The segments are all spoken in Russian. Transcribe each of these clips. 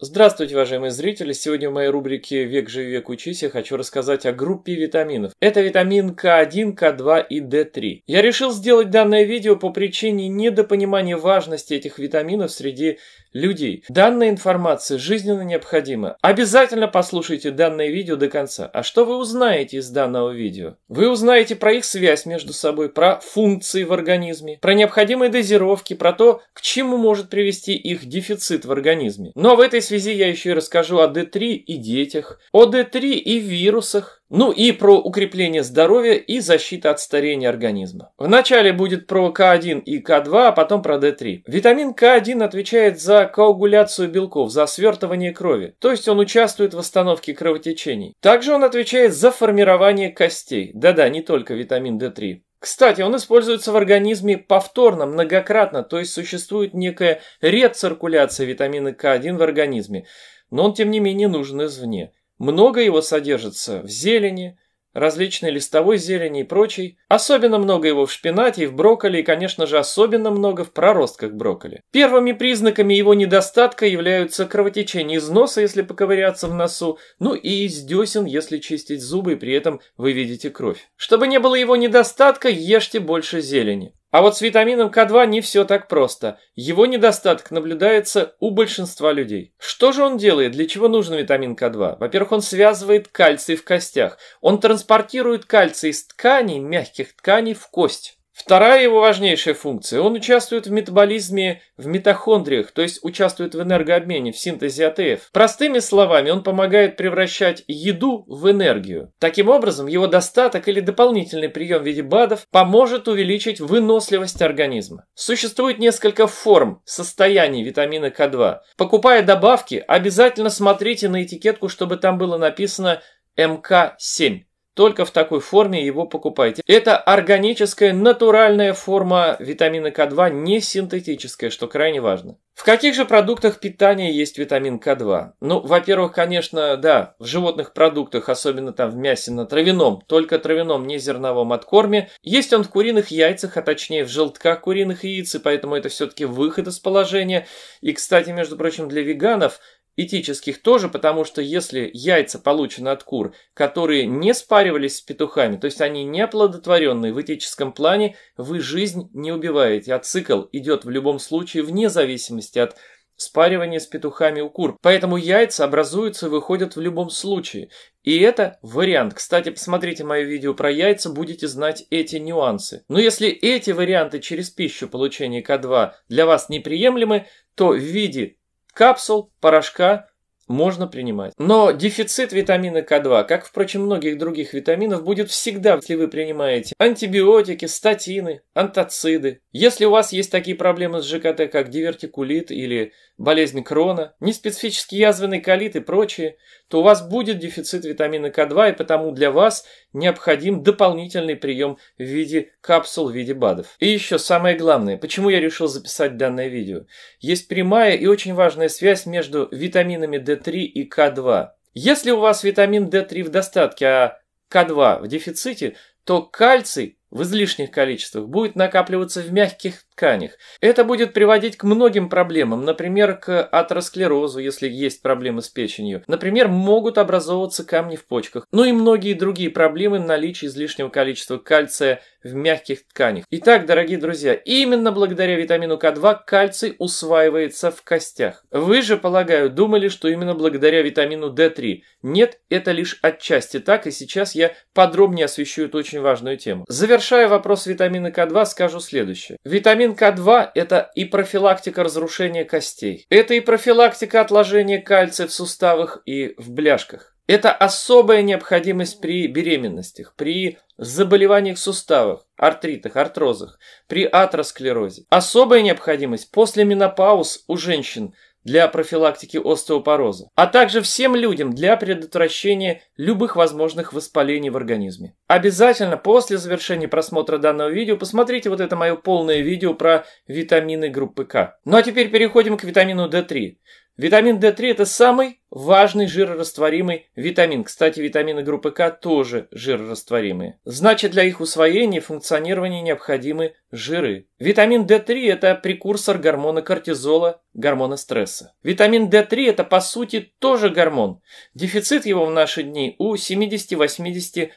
Здравствуйте, уважаемые зрители! Сегодня в моей рубрике «Век живи, век учись» я хочу рассказать о группе витаминов. Это витамин К1, К2 и D3. Я решил сделать данное видео по причине недопонимания важности этих витаминов среди людей. Данная информация жизненно необходима. Обязательно послушайте данное видео до конца. А что вы узнаете из данного видео? Вы узнаете про их связь между собой, про функции в организме, про необходимые дозировки, про то, к чему может привести их дефицит в организме. Но в этой связи я еще и расскажу о D3 и детях, о D3 и вирусах, ну и про укрепление здоровья и защиту от старения организма. Вначале будет про К1 и К2, а потом про D3. Витамин К1 отвечает за коагуляцию белков, за свертывание крови, то есть он участвует в восстановке кровотечений. Также он отвечает за формирование костей. Да-да, не только витамин D3. Кстати, он используется в организме повторно, многократно, то есть существует некая рециркуляция витамина К1 в организме, но он тем не менее нужен извне. Много его содержится в зелени, различной листовой зелени и прочей. Особенно много его в шпинате и в брокколи, и, конечно же, особенно много в проростках брокколи. Первыми признаками его недостатка являются кровотечение из носа, если поковыряться в носу, ну и из десен, если чистить зубы, и при этом вы видите кровь. Чтобы не было его недостатка, ешьте больше зелени. А вот с витамином К2 не все так просто. Его недостаток наблюдается у большинства людей. Что же он делает, для чего нужен витамин К2? Во-первых, он связывает кальций в костях. Он транспортирует кальций из тканей, мягких тканей, в кость. Вторая его важнейшая функция – он участвует в метаболизме в митохондриях, то есть участвует в энергообмене, в синтезе АТФ. Простыми словами, он помогает превращать еду в энергию. Таким образом, его достаток или дополнительный прием в виде БАДов поможет увеличить выносливость организма. Существует несколько форм состояний витамина К2. Покупая добавки, обязательно смотрите на этикетку, чтобы там было написано МК-7. Только в такой форме его покупайте. Это органическая, натуральная форма витамина К2, не синтетическая, что крайне важно. В каких же продуктах питания есть витамин К2? Ну, во-первых, конечно, да, в животных продуктах, особенно там в мясе на травяном, только травяном, не зерновом откорме. Есть он в куриных яйцах, а точнее в желтках куриных яиц, и поэтому это все-таки выход из положения. И, кстати, между прочим, для веганов – Этических тоже, потому что если яйца получены от кур, которые не спаривались с петухами, то есть они не оплодотворенные в этическом плане, вы жизнь не убиваете, а цикл идет в любом случае вне зависимости от спаривания с петухами у кур. Поэтому яйца образуются и выходят в любом случае. И это вариант. Кстати, посмотрите мое видео про яйца, будете знать эти нюансы. Но если эти варианты через пищу получения К2 для вас неприемлемы, то в виде капсул, порошка можно принимать. Но дефицит витамина К2, как, впрочем, многих других витаминов, будет всегда, если вы принимаете антибиотики, статины, антоциды. Если у вас есть такие проблемы с ЖКТ, как дивертикулит или болезнь Крона, неспецифический язвенный колит и прочее, то у вас будет дефицит витамина К2, и потому для вас необходим дополнительный прием в виде капсул, в виде БАДов. И еще самое главное, почему я решил записать данное видео. Есть прямая и очень важная связь между витаминами D2 D3 и К2. Если у вас витамин D3 в достатке, а К2 в дефиците, то кальций в излишних количествах, будет накапливаться в мягких тканях. Это будет приводить к многим проблемам, например, к атеросклерозу, если есть проблемы с печенью. Например, могут образовываться камни в почках. Ну и многие другие проблемы наличия излишнего количества кальция в мягких тканях. Итак, дорогие друзья, именно благодаря витамину К2 кальций усваивается в костях. Вы же, полагаю, думали, что именно благодаря витамину D3. Нет, это лишь отчасти так, и сейчас я подробнее освещу эту очень важную тему. Завер Завершая вопрос витамина К2, скажу следующее. Витамин К2 – это и профилактика разрушения костей. Это и профилактика отложения кальция в суставах и в бляшках. Это особая необходимость при беременностях, при заболеваниях суставов, артритах, артрозах, при атеросклерозе. Особая необходимость после менопауз у женщин – для профилактики остеопороза, а также всем людям для предотвращения любых возможных воспалений в организме. Обязательно после завершения просмотра данного видео посмотрите вот это мое полное видео про витамины группы К. Ну а теперь переходим к витамину D3. Витамин D3 – это самый важный жирорастворимый витамин. Кстати, витамины группы К тоже жирорастворимые. Значит, для их усвоения и функционирования необходимы жиры. Витамин D3 – это прекурсор гормона кортизола, гормона стресса. Витамин D3 – это, по сути, тоже гормон. Дефицит его в наши дни у 70-80%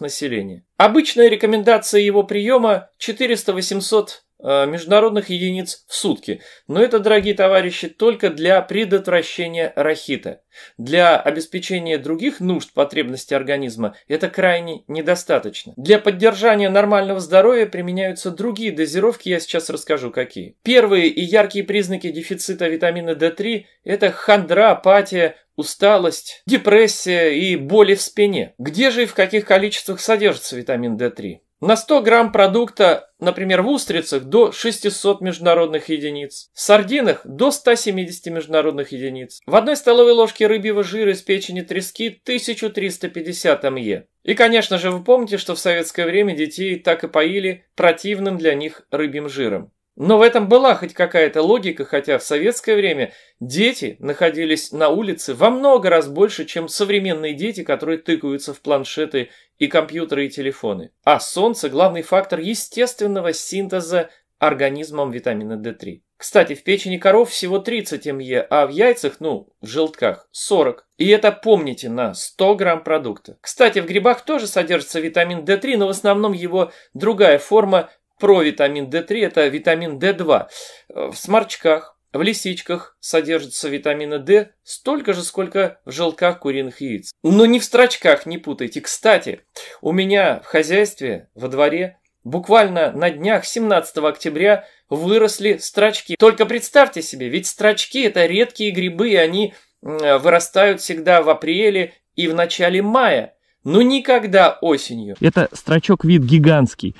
населения. Обычная рекомендация его приема – 400-800 Э, международных единиц в сутки. Но это, дорогие товарищи, только для предотвращения рахита. Для обеспечения других нужд потребностей организма это крайне недостаточно. Для поддержания нормального здоровья применяются другие дозировки, я сейчас расскажу какие. Первые и яркие признаки дефицита витамина D3 – это хандра, апатия, усталость, депрессия и боли в спине. Где же и в каких количествах содержится витамин D3? На 100 грамм продукта, например, в устрицах до 600 международных единиц, в сардинах до 170 международных единиц, в одной столовой ложке рыбьего жира из печени трески 1350 МЕ. И, конечно же, вы помните, что в советское время детей так и поили противным для них рыбьим жиром. Но в этом была хоть какая-то логика, хотя в советское время дети находились на улице во много раз больше, чем современные дети, которые тыкаются в планшеты и компьютеры и телефоны. А солнце – главный фактор естественного синтеза организмом витамина D3. Кстати, в печени коров всего 30 МЕ, а в яйцах, ну, в желтках 40. И это помните на 100 грамм продукта. Кстати, в грибах тоже содержится витамин D3, но в основном его другая форма про витамин D3 – это витамин D2. Э, в сморчках, в лисичках содержится витамина D столько же, сколько в желтках куриных яиц. Но не в строчках, не путайте. Кстати, у меня в хозяйстве, во дворе, буквально на днях 17 октября выросли строчки. Только представьте себе, ведь строчки – это редкие грибы, и они э, вырастают всегда в апреле и в начале мая. Но никогда осенью. Это строчок вид гигантский.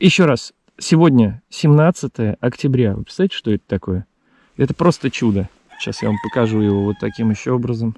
Еще раз, сегодня 17 октября. Вы представляете, что это такое? Это просто чудо. Сейчас я вам покажу его вот таким еще образом.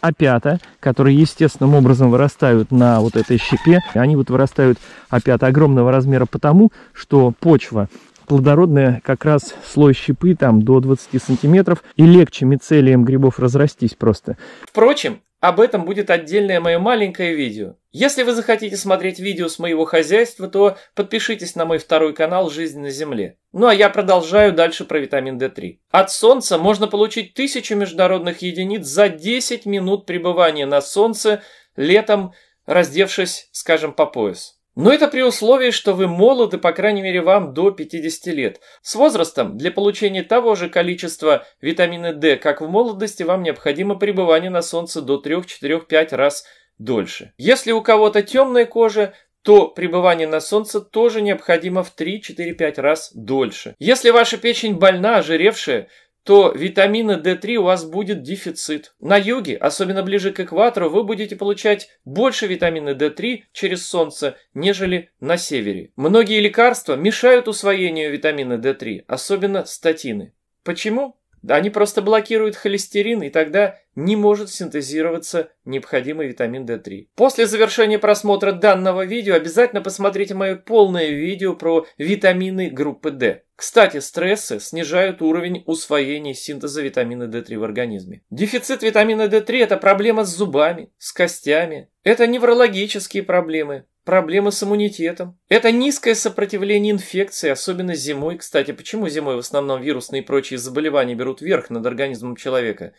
Опята, а которые естественным образом вырастают на вот этой щепе, они вот вырастают опята а огромного размера потому, что почва плодородная как раз слой щепы там до 20 сантиметров и легче мицелием грибов разрастись просто. Впрочем, об этом будет отдельное мое маленькое видео. Если вы захотите смотреть видео с моего хозяйства, то подпишитесь на мой второй канал «Жизнь на Земле». Ну а я продолжаю дальше про витамин D3. От Солнца можно получить тысячу международных единиц за 10 минут пребывания на Солнце летом, раздевшись, скажем, по пояс. Но это при условии, что вы молоды, по крайней мере, вам до 50 лет. С возрастом для получения того же количества витамина D, как в молодости, вам необходимо пребывание на солнце до 3-4-5 раз дольше. Если у кого-то темная кожа, то пребывание на солнце тоже необходимо в 3-4-5 раз дольше. Если ваша печень больна, ожиревшая, то витамина D3 у вас будет дефицит. На юге, особенно ближе к экватору, вы будете получать больше витамина D3 через солнце, нежели на севере. Многие лекарства мешают усвоению витамина D3, особенно статины. Почему? Они просто блокируют холестерин, и тогда не может синтезироваться необходимый витамин D3. После завершения просмотра данного видео обязательно посмотрите мое полное видео про витамины группы D. Кстати, стрессы снижают уровень усвоения синтеза витамина D3 в организме. Дефицит витамина D3 – это проблема с зубами, с костями. Это неврологические проблемы, Проблемы с иммунитетом. Это низкое сопротивление инфекции, особенно зимой. Кстати, почему зимой в основном вирусные и прочие заболевания берут верх над организмом человека?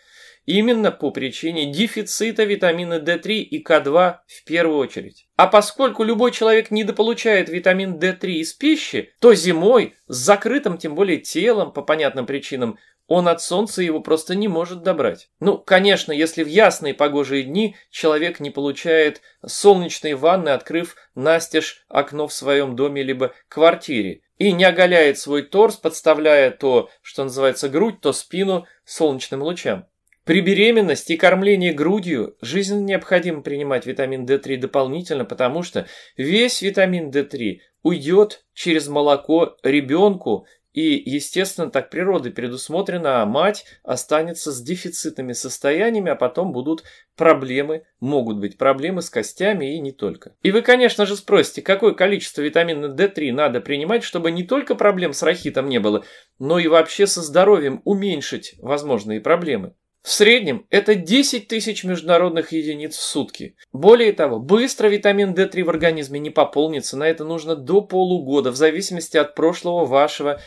Именно по причине дефицита витамина D3 и К2 в первую очередь. А поскольку любой человек недополучает витамин D3 из пищи, то зимой с закрытым, тем более телом, по понятным причинам, он от солнца его просто не может добрать. Ну, конечно, если в ясные погожие дни человек не получает солнечной ванны, открыв настежь окно в своем доме либо квартире, и не оголяет свой торс, подставляя то, что называется грудь, то спину солнечным лучам. При беременности и кормлении грудью жизненно необходимо принимать витамин D3 дополнительно, потому что весь витамин D3 уйдет через молоко ребенку и, естественно, так природа предусмотрена, а мать останется с дефицитными состояниями, а потом будут проблемы, могут быть проблемы с костями и не только. И вы, конечно же, спросите, какое количество витамина D3 надо принимать, чтобы не только проблем с рахитом не было, но и вообще со здоровьем уменьшить возможные проблемы. В среднем это 10 тысяч международных единиц в сутки. Более того, быстро витамин D3 в организме не пополнится, на это нужно до полугода, в зависимости от прошлого вашего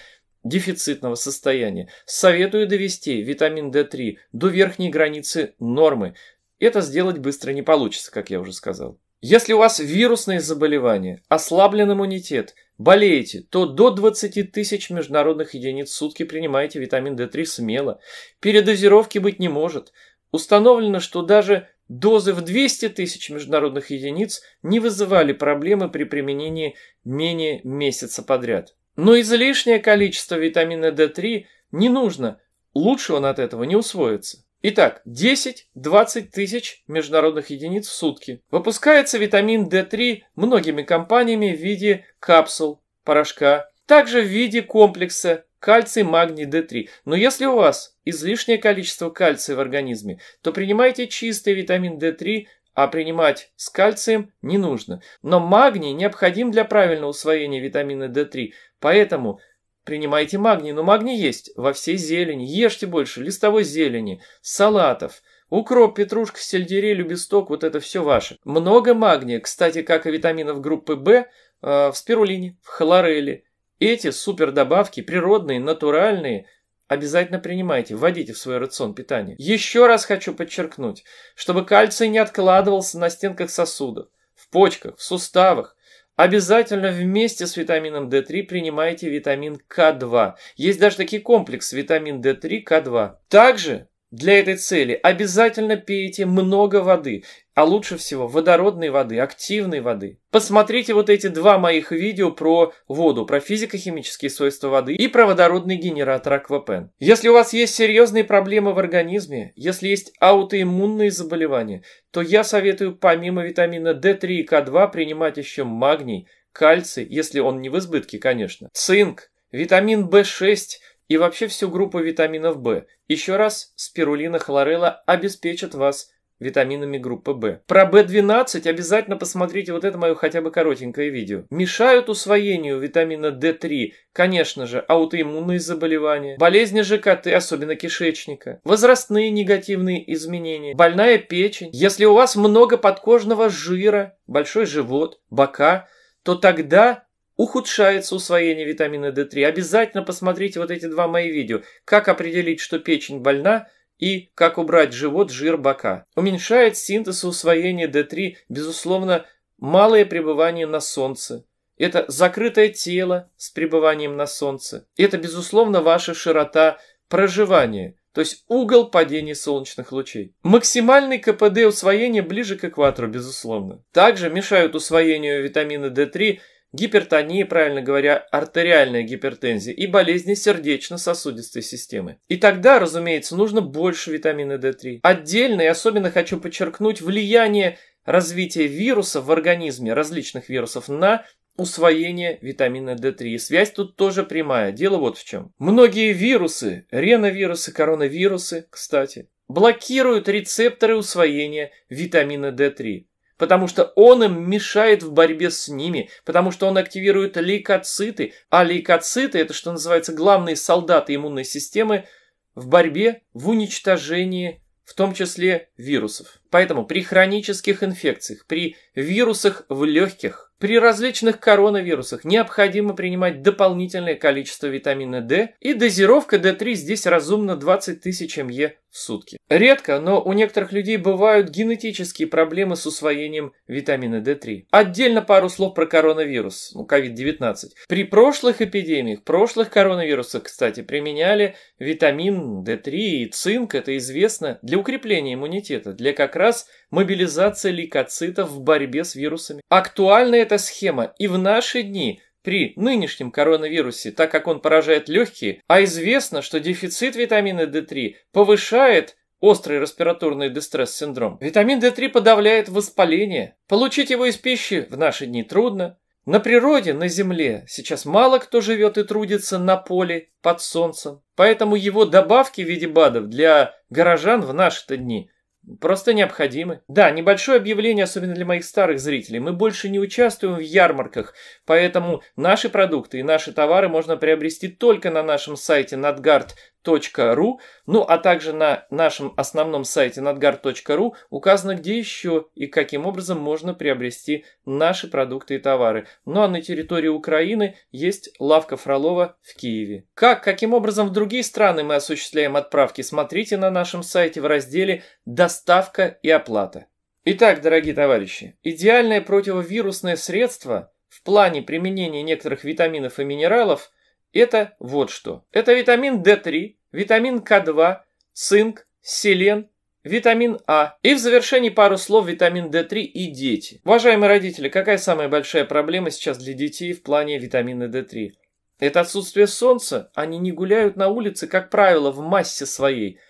дефицитного состояния. Советую довести витамин D3 до верхней границы нормы. Это сделать быстро не получится, как я уже сказал. Если у вас вирусные заболевания, ослаблен иммунитет, болеете, то до 20 тысяч международных единиц в сутки принимайте витамин D3 смело. Передозировки быть не может. Установлено, что даже дозы в 200 тысяч международных единиц не вызывали проблемы при применении менее месяца подряд. Но излишнее количество витамина D3 не нужно, лучше он от этого не усвоится. Итак, 10-20 тысяч международных единиц в сутки. Выпускается витамин D3 многими компаниями в виде капсул, порошка, также в виде комплекса кальций, магний, D3. Но если у вас излишнее количество кальция в организме, то принимайте чистый витамин D3 а принимать с кальцием не нужно. Но магний необходим для правильного усвоения витамина D3, поэтому принимайте магний. Но магний есть во всей зелени, ешьте больше листовой зелени, салатов – Укроп, петрушка, сельдерей, любисток, вот это все ваше. Много магния, кстати, как и витаминов группы В, э, в спирулине, в хлореле. Эти супер добавки природные, натуральные, обязательно принимайте, вводите в свой рацион питания. Еще раз хочу подчеркнуть, чтобы кальций не откладывался на стенках сосудов, в почках, в суставах. Обязательно вместе с витамином D3 принимайте витамин К2. Есть даже такие комплексы витамин D3, К2. Также для этой цели обязательно пейте много воды, а лучше всего водородной воды, активной воды. Посмотрите вот эти два моих видео про воду, про физико-химические свойства воды и про водородный генератор Аквапен. Если у вас есть серьезные проблемы в организме, если есть аутоиммунные заболевания, то я советую помимо витамина D3 и К2 принимать еще магний, кальций, если он не в избытке, конечно, цинк, витамин В6, и вообще всю группу витаминов В. Еще раз, спирулина хлорелла обеспечит вас витаминами группы В. Про В12 обязательно посмотрите вот это мое хотя бы коротенькое видео. Мешают усвоению витамина D3, конечно же, аутоиммунные заболевания, болезни ЖКТ, особенно кишечника, возрастные негативные изменения, больная печень. Если у вас много подкожного жира, большой живот, бока, то тогда ухудшается усвоение витамина D3. Обязательно посмотрите вот эти два мои видео. Как определить, что печень больна и как убрать живот, жир, бока. Уменьшает синтез и усвоение D3, безусловно, малое пребывание на солнце. Это закрытое тело с пребыванием на солнце. Это, безусловно, ваша широта проживания, то есть угол падения солнечных лучей. Максимальный КПД усвоения ближе к экватору, безусловно. Также мешают усвоению витамина D3 гипертония, правильно говоря, артериальная гипертензия и болезни сердечно-сосудистой системы. И тогда, разумеется, нужно больше витамина D3. Отдельно и особенно хочу подчеркнуть влияние развития вирусов в организме, различных вирусов, на усвоение витамина D3. И связь тут тоже прямая. Дело вот в чем. Многие вирусы, реновирусы, коронавирусы, кстати, блокируют рецепторы усвоения витамина D3 потому что он им мешает в борьбе с ними, потому что он активирует лейкоциты, а лейкоциты – это, что называется, главные солдаты иммунной системы в борьбе, в уничтожении, в том числе вирусов. Поэтому при хронических инфекциях, при вирусах в легких – при различных коронавирусах необходимо принимать дополнительное количество витамина D, и дозировка D3 здесь разумно 20 тысяч МЕ в сутки. Редко, но у некоторых людей бывают генетические проблемы с усвоением витамина D3. Отдельно пару слов про коронавирус, ну, COVID-19. При прошлых эпидемиях, прошлых коронавирусах, кстати, применяли витамин D3 и цинк, это известно, для укрепления иммунитета, для как раз мобилизация лейкоцитов в борьбе с вирусами. Актуальна эта схема и в наши дни при нынешнем коронавирусе, так как он поражает легкие, а известно, что дефицит витамина D3 повышает острый респираторный дистресс-синдром. Витамин D3 подавляет воспаление. Получить его из пищи в наши дни трудно. На природе, на земле сейчас мало кто живет и трудится на поле под солнцем, поэтому его добавки в виде БАДов для горожан в наши дни Просто необходимы. Да, небольшое объявление, особенно для моих старых зрителей. Мы больше не участвуем в ярмарках, поэтому наши продукты и наши товары можно приобрести только на нашем сайте Надгард nadgar.ru, ну а также на нашем основном сайте nadgar.ru указано, где еще и каким образом можно приобрести наши продукты и товары. Ну а на территории Украины есть лавка Фролова в Киеве. Как, каким образом в другие страны мы осуществляем отправки, смотрите на нашем сайте в разделе «Доставка и оплата». Итак, дорогие товарищи, идеальное противовирусное средство в плане применения некоторых витаминов и минералов – это вот что. Это витамин D3, витамин К2, цинк, селен, витамин А. И в завершении пару слов витамин D3 и дети. Уважаемые родители, какая самая большая проблема сейчас для детей в плане витамина D3? Это отсутствие солнца, они не гуляют на улице, как правило, в массе своей.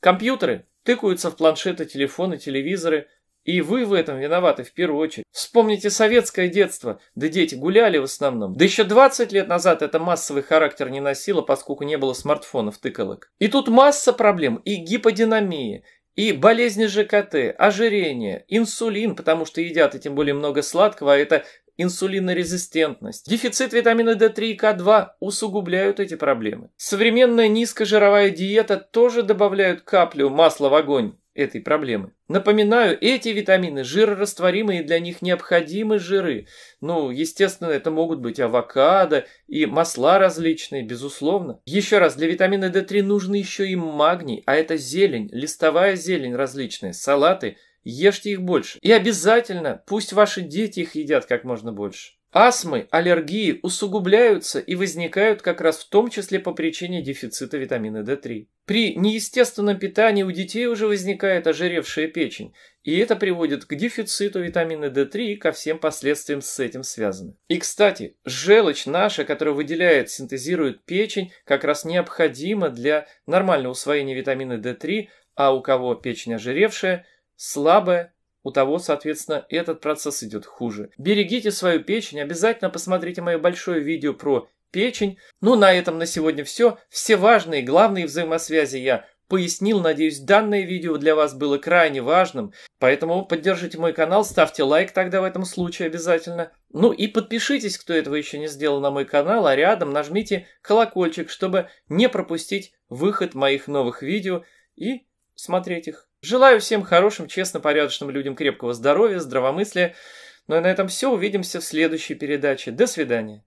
Компьютеры тыкаются в планшеты, телефоны, телевизоры, и вы в этом виноваты в первую очередь. Вспомните советское детство, да дети гуляли в основном. Да еще 20 лет назад это массовый характер не носило, поскольку не было смартфонов, тыкалок. И тут масса проблем, и гиподинамия, и болезни ЖКТ, ожирение, инсулин, потому что едят и тем более много сладкого, а это инсулинорезистентность, дефицит витамина D3 и К2 усугубляют эти проблемы. Современная низкожировая диета тоже добавляют каплю масла в огонь этой проблемы. Напоминаю, эти витамины жирорастворимые, для них необходимы жиры. Ну, естественно, это могут быть авокадо и масла различные, безусловно. Еще раз, для витамина D3 нужны еще и магний, а это зелень, листовая зелень различная, салаты, ешьте их больше. И обязательно, пусть ваши дети их едят как можно больше. Астмы, аллергии усугубляются и возникают как раз в том числе по причине дефицита витамина D3. При неестественном питании у детей уже возникает ожиревшая печень, и это приводит к дефициту витамина D3 и ко всем последствиям с этим связаны. И, кстати, желчь наша, которая выделяет, синтезирует печень, как раз необходима для нормального усвоения витамина D3, а у кого печень ожиревшая, слабая, у того, соответственно, этот процесс идет хуже. Берегите свою печень, обязательно посмотрите мое большое видео про печень. Ну, на этом на сегодня все. Все важные, главные взаимосвязи я пояснил. Надеюсь, данное видео для вас было крайне важным. Поэтому поддержите мой канал, ставьте лайк тогда в этом случае обязательно. Ну и подпишитесь, кто этого еще не сделал на мой канал, а рядом нажмите колокольчик, чтобы не пропустить выход моих новых видео и смотреть их. Желаю всем хорошим, честно порядочным людям крепкого здоровья, здравомыслия. Ну и а на этом все. Увидимся в следующей передаче. До свидания.